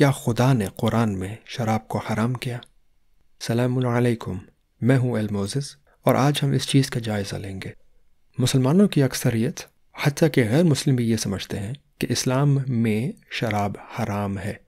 क्या खुदा ने कुरान में शराब को हराम किया सलामकुम मैं हूँ एलमोज़ और आज हम इस चीज़ का जायज़ा लेंगे मुसलमानों की अक्सरियत हती के गैर मुस्लिम भी ये समझते हैं कि इस्लाम में शराब हराम है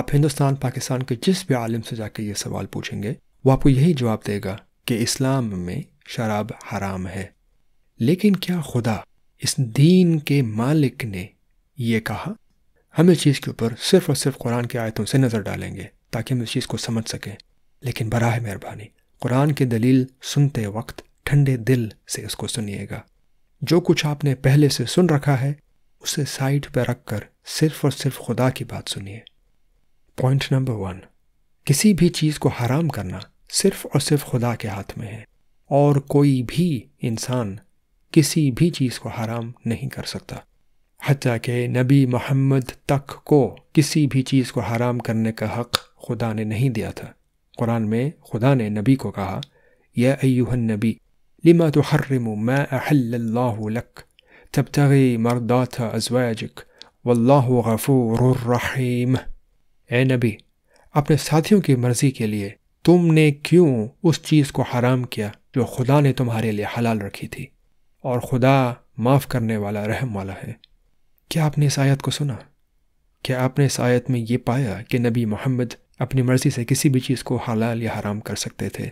आप हिंदुस्तान पाकिस्तान के जिस भी आलिम से जाकर ये सवाल पूछेंगे वो आपको यही जवाब देगा कि इस्लाम में शराब हराम है लेकिन क्या खुदा इस दीन के मालिक ने ये कहा हम इस चीज़ के ऊपर सिर्फ और सिर्फ कुरान की आयतों से नज़र डालेंगे ताकि हम इस चीज़ को समझ सकें लेकिन बरह मेहरबानी कुरान की दलील सुनते वक्त ठंडे दिल से इसको सुनिएगा जो कुछ आपने पहले से सुन रखा है उसे साइड पर रख कर सिर्फ और सिर्फ खुदा की बात सुनिए पॉइंट नंबर वन किसी भी चीज़ को हराम करना सिर्फ और सिर्फ खुदा के हाथ में है और कोई भी इंसान किसी भी चीज़ को हराम नहीं कर सकता हती के नबी मोहम्मद तक को किसी भी चीज़ को हराम करने का हक़ खुदा ने नहीं दिया था कुरान में खुदा ने नबी को कहा या अयूहन नबी लिमा तो हर्रम मैं तब तगी मरदा था अजवाजिक वल्लाफ़ूररहीम ए नबी अपने साथियों की मर्ज़ी के लिए तुमने क्यों उस चीज़ को हराम किया जो खुदा ने तुम्हारे लिए हलाल रखी थी और खुदा माफ़ करने वाला रहम वाला है क्या आपने इस आयत को सुना क्या आपने इस आयत में ये पाया कि नबी मोहम्मद अपनी मर्ज़ी से किसी भी चीज़ को हलाल या हराम कर सकते थे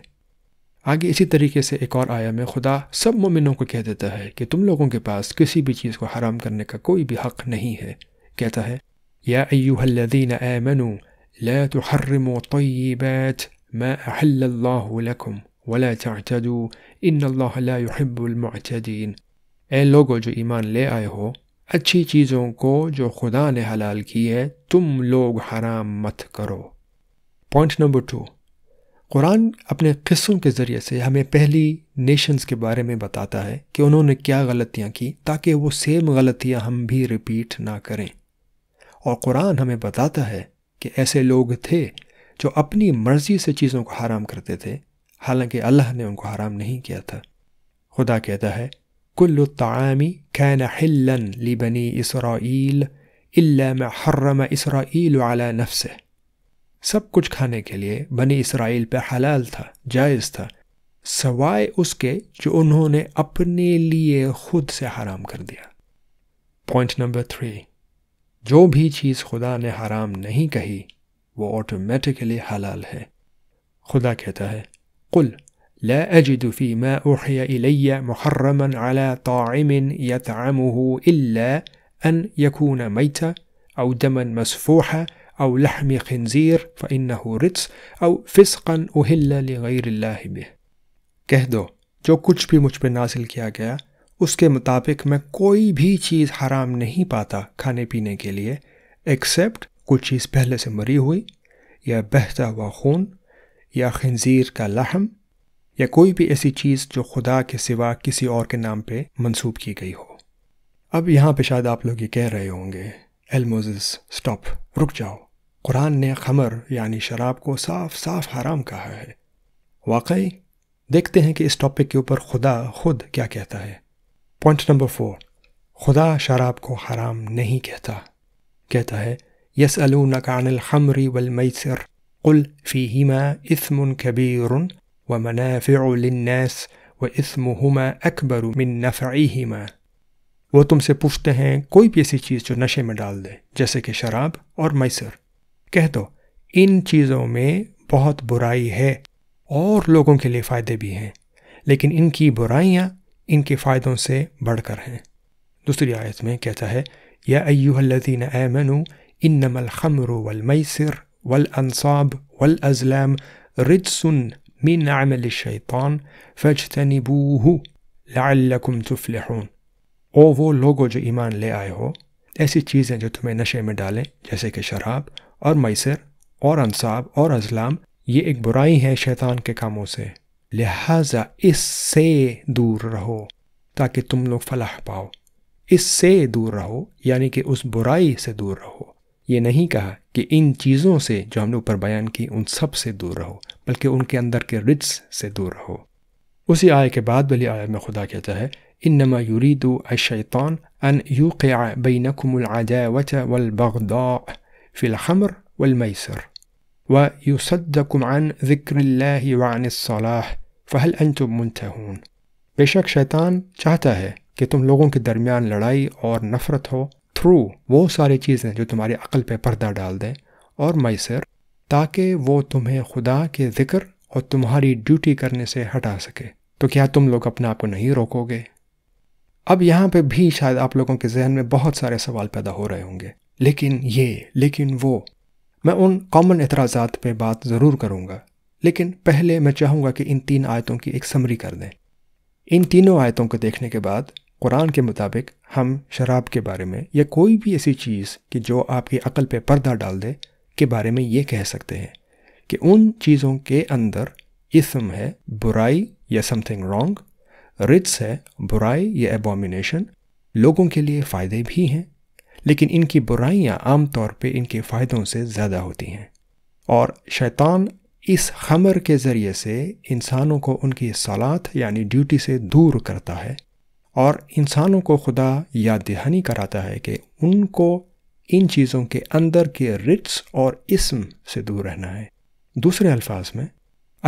आगे इसी तरीके से एक और आया में खुदा सब मोमिनों को कह देता है कि तुम लोगों के पास किसी भी चीज़ को हराम करने का कोई भी हक़ नहीं है कहता है या अयूहल्लदीन ए मनु तुहर्रिमु तय्यिबात मा अहल्लल्लाहु लकुम वला इन इन्नल्लाह ए लोगो जो ईमान ले आए हो अच्छी चीज़ों को जो खुदा ने हलाल की है तुम लोग हराम मत करो पॉइंट नंबर टू कुरान अपने किस्सों के ज़रिए से हमें पहली नेशंस के बारे में बताता है कि उन्होंने क्या गलतियाँ की ताकि वो सेम गलतियाँ हम भी रिपीट ना करें और कुरान हमें बताता है कि ऐसे लोग थे जो अपनी मर्ज़ी से चीज़ों को हराम करते थे हालांकि अल्लाह ने उनको हराम नहीं किया था खुदा कहता है كل الطعام كان حلا لبني اسرائيل إلا ما حرم इसराइल على نفسه सब कुछ खाने के लिए बनी इसराइल पे हलाल था जायज़ था सवाए उसके जो उन्होंने अपने लिए खुद से हराम कर दिया पॉइंट नंबर थ्री जो भी चीज़ खुदा ने हराम नहीं कही वो ऑटोमेटिकली हलाल है खुदा कहता है कुल لا أجد فيما أوحي إلي محرما على طاعم يطعمه إلا أن يكون ميتا أو دما مسفوحا أو لحم خنزير فإنه رتس أو فسقا أهل لغير الله به كهدو جو كتش بي مجبر نازل كيا گيا اس کے مطابق میں کوئی بھی چیز حرام نہیں پاتا کھانے پینے کے لیے ایکسیپٹ کچھ چیز پہلے سے مری ہوئی یا بہتا ہوا خون یا خنزیر کا لحم या कोई भी ऐसी चीज़ जो खुदा के सिवा किसी और के नाम पे मंसूब की गई हो अब यहाँ पे शायद आप लोग ये कह रहे होंगे एलमोजिस स्टॉप रुक जाओ कुरान ने खमर यानी शराब को साफ साफ हराम कहा है वाकई देखते हैं कि इस टॉपिक के ऊपर खुदा खुद क्या कहता है पॉइंट नंबर फोर खुदा शराब को हराम नहीं कहता कहता है यस अलू नकानल खमरी वलमसर कुल फ़ीमा इसमन कबीर ومنافع للناس وإثمهما أكبر من نفعهما वो तुमसे पूछते हैं कोई भी ऐसी चीज़ जो नशे में डाल दे जैसे कि शराब और मैसर कह दो इन चीज़ों में बहुत बुराई है और लोगों के लिए फ़ायदे भी हैं लेकिन इनकी बुराइयाँ इनके फ़ायदों से बढ़कर हैं दूसरी आयत में कहता है या अयुहल्लिन ऐमनु इन नमल खमर वल मैसर वल अनसाब वल अज़लम रिजसन من عمل الشيطان فاجتنبوه لعلكم تفلحون और वो लोगों जो ईमान ले आए हो ऐसी चीज़ें जो तुम्हें नशे में डालें जैसे कि शराब और मैसर और अनसाब और अजलाम ये एक बुराई है शैतान के कामों से लिहाजा इससे दूर रहो ताकि तुम लोग फलाह पाओ इससे दूर रहो यानी कि उस बुराई से दूर रहो ये नहीं कहा कि इन चीज़ों से जो हमने ऊपर बयान की उन सब से दूर रहो بلکہ ان کے اندر کے رجس سے دور رہو اسی آئے کے بعد بلی آئے میں خدا کہتا ہے انما يريد الشيطان ان يوقع بينكم العداوة والبغضاء في الخمر والميسر ويصدكم عن ذكر الله وعن الصلاح فهل انتم منتهون بے شيطان شیطان چاہتا ہے کہ تم لوگوں کے درمیان لڑائی اور نفرت ہو تھرو وہ ساری چیزیں جو تمہاری عقل پہ پردہ ڈال دیں اور میسر ताकि वो तुम्हें खुदा के ज़िक्र और तुम्हारी ड्यूटी करने से हटा सके तो क्या तुम लोग अपने आप को नहीं रोकोगे अब यहाँ पे भी शायद आप लोगों के जहन में बहुत सारे सवाल पैदा हो रहे होंगे लेकिन ये लेकिन वो मैं उन कॉमन एतराज़ात पे बात ज़रूर करूँगा लेकिन पहले मैं चाहूँगा कि इन तीन आयतों की एक समरी कर दें इन तीनों आयतों को देखने के बाद कुरान के मुताबिक हम शराब के बारे में या कोई भी ऐसी चीज़ कि जो आपकी अकल पे पर्दा डाल दे के बारे में ये कह सकते हैं कि उन चीज़ों के अंदर इसम है बुराई या समथिंग रॉन्ग रिट्स है बुराई या एबोमिनेशन लोगों के लिए फ़ायदे भी हैं लेकिन इनकी बुराइयाँ आम तौर पर इनके फ़ायदों से ज़्यादा होती हैं और शैतान इस खमर के ज़रिए से इंसानों को उनकी सलात यानी ड्यूटी से दूर करता है और इंसानों को खुदा याद दहानी कराता है कि उनको इन चीज़ों के अंदर के रिट्स और इसम से दूर रहना है दूसरे अल्फाज में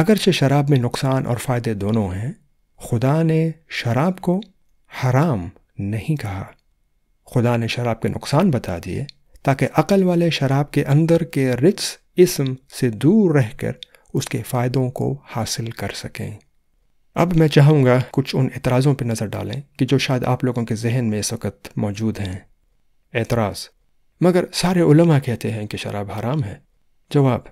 अगरचे शराब में नुकसान और फ़ायदे दोनों हैं खुदा ने शराब को हराम नहीं कहा खुदा ने शराब के नुकसान बता दिए ताकि अकल वाले शराब के अंदर के रिट्स इसम से दूर रहकर उसके फ़ायदों को हासिल कर सकें अब मैं चाहूँगा कुछ उन एतराज़ों पर नज़र डालें कि जो शायद आप लोगों के जहन में इस वक्त मौजूद हैं एतराज़ मगर सारे उलमा कहते हैं कि शराब हराम है जवाब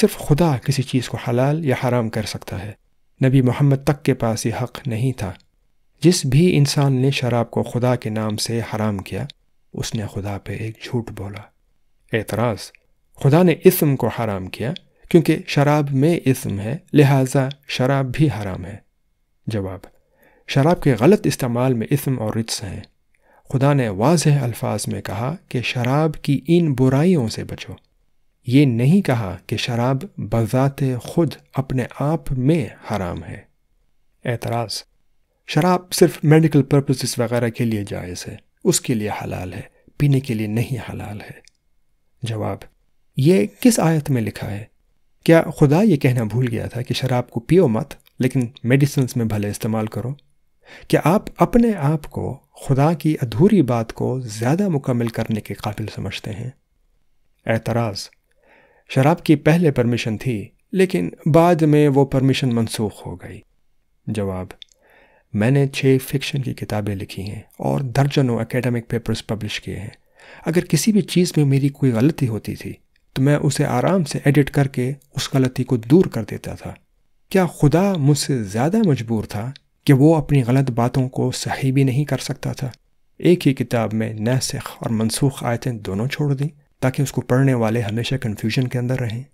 सिर्फ खुदा किसी चीज़ को हलाल या हराम कर सकता है नबी मोहम्मद तक के पास ये हक़ नहीं था जिस भी इंसान ने शराब को खुदा के नाम से हराम किया उसने खुदा पे एक झूठ बोला एतराज़ खुदा ने इसम को हराम किया क्योंकि शराब में इसम है लिहाजा शराब भी हराम है जवाब शराब के गलत इस्तेमाल में इसम और रित्स हैं खुदा ने वाज अल्फाज में कहा कि शराब की इन बुराइयों से बचो ये नहीं कहा कि शराब बजात खुद अपने आप में हराम है एतराज़ शराब सिर्फ मेडिकल पर्पसेस वगैरह के लिए जायज़ है उसके लिए हलाल है पीने के लिए नहीं हलाल है जवाब यह किस आयत में लिखा है क्या खुदा यह कहना भूल गया था कि शराब को पियो मत लेकिन मेडिसिन में भले इस्तेमाल करो कि आप अपने आप को खुदा की अधूरी बात को ज़्यादा मुकम्मल करने के काबिल समझते हैं एतराज़ शराब की पहले परमिशन थी लेकिन बाद में वो परमिशन मनसूख हो गई जवाब मैंने छः फिक्शन की किताबें लिखी हैं और दर्जनों एकेडमिक पेपर्स पब्लिश किए हैं अगर किसी भी चीज़ में मेरी कोई गलती होती थी तो मैं उसे आराम से एडिट करके उस गलती को दूर कर देता था क्या खुदा मुझसे ज़्यादा मजबूर था कि वो अपनी गलत बातों को सही भी नहीं कर सकता था एक ही किताब में नसख और मनसूख आयतें दोनों छोड़ दी ताकि उसको पढ़ने वाले हमेशा कन्फ्यूजन के अंदर रहें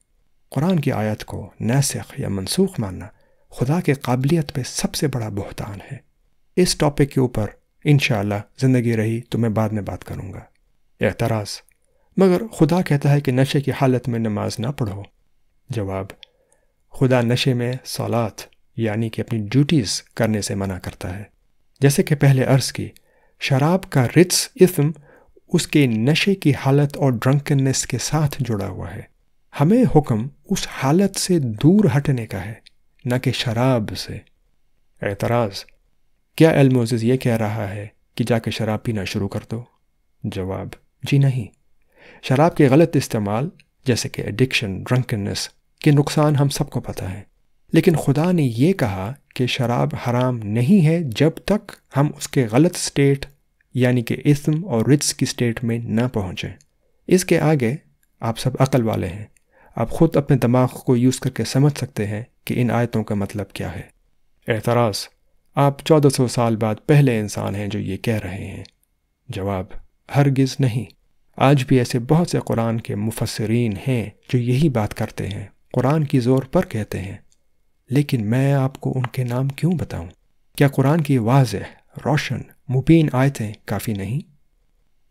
कुरान की आयत को नसख या मनसूख मानना खुदा के काबिलियत पे सबसे बड़ा बहतान है इस टॉपिक के ऊपर इन ज़िंदगी रही तो मैं बाद में बात करूँगा एतराज़ मगर खुदा कहता है कि नशे की हालत में नमाज ना पढ़ो जवाब खुदा नशे में सौलात यानी कि अपनी ड्यूटीज़ करने से मना करता है जैसे कि पहले अर्ज़ की शराब का रिट्स इसम उसके नशे की हालत और ड्रंकननेस के साथ जुड़ा हुआ है हमें हुक्म उस हालत से दूर हटने का है न कि शराब से एतराज़ क्या एलमोजिस ये कह रहा है कि जाके शराब पीना शुरू कर दो जवाब जी नहीं शराब के गलत इस्तेमाल जैसे कि एडिक्शन ड्रंकननेस के नुकसान हम सबको पता है लेकिन खुदा ने यह कहा कि शराब हराम नहीं है जब तक हम उसके गलत स्टेट यानी कि इसम और रिच्स की स्टेट में ना पहुँचें इसके आगे आप सब अकल वाले हैं आप ख़ुद अपने दिमाग को यूज़ करके समझ सकते हैं कि इन आयतों का मतलब क्या है एतराज़ आप 1400 साल बाद पहले इंसान हैं जो ये कह रहे हैं जवाब हरगिज़ नहीं आज भी ऐसे बहुत से कुरान के मुफसरीन हैं जो यही बात करते हैं कुरान की ज़ोर पर कहते हैं लेकिन मैं आपको उनके नाम क्यों बताऊं? क्या कुरान की वाज रोशन मुबीन आयतें काफ़ी नहीं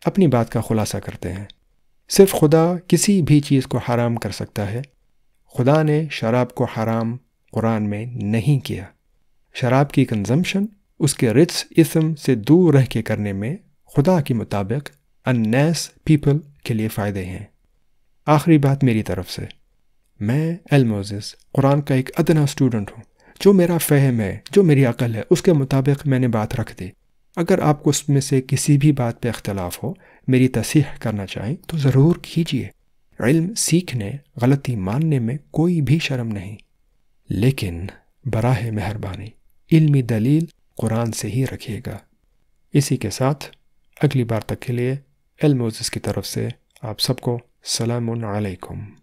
अपनी बात का खुलासा करते हैं सिर्फ खुदा किसी भी चीज़ को हराम कर सकता है खुदा ने शराब को हराम कुरान में नहीं किया शराब की कंजम्पशन उसके रिट्स इसम से दूर रह के करने में खुदा के मुताबिक अननेस पीपल के लिए फ़ायदे हैं आखिरी बात मेरी तरफ से मैं एलमोजिस कुरान का एक अदना स्टूडेंट हूँ जो मेरा फ़हम है जो मेरी अकल है उसके मुताबिक मैंने बात रख दी अगर आपको उसमें से किसी भी बात पर अख्तिलाफ़ हो मेरी तसीह करना चाहें तो ज़रूर कीजिए इल्म सीखने गलती मानने में कोई भी शर्म नहीं लेकिन बराह मेहरबानी इल्मी दलील कुरान से ही रखिएगा इसी के साथ अगली बार तक के लिए एलमोजिस की तरफ से आप सबको सलामकुम अलैकुम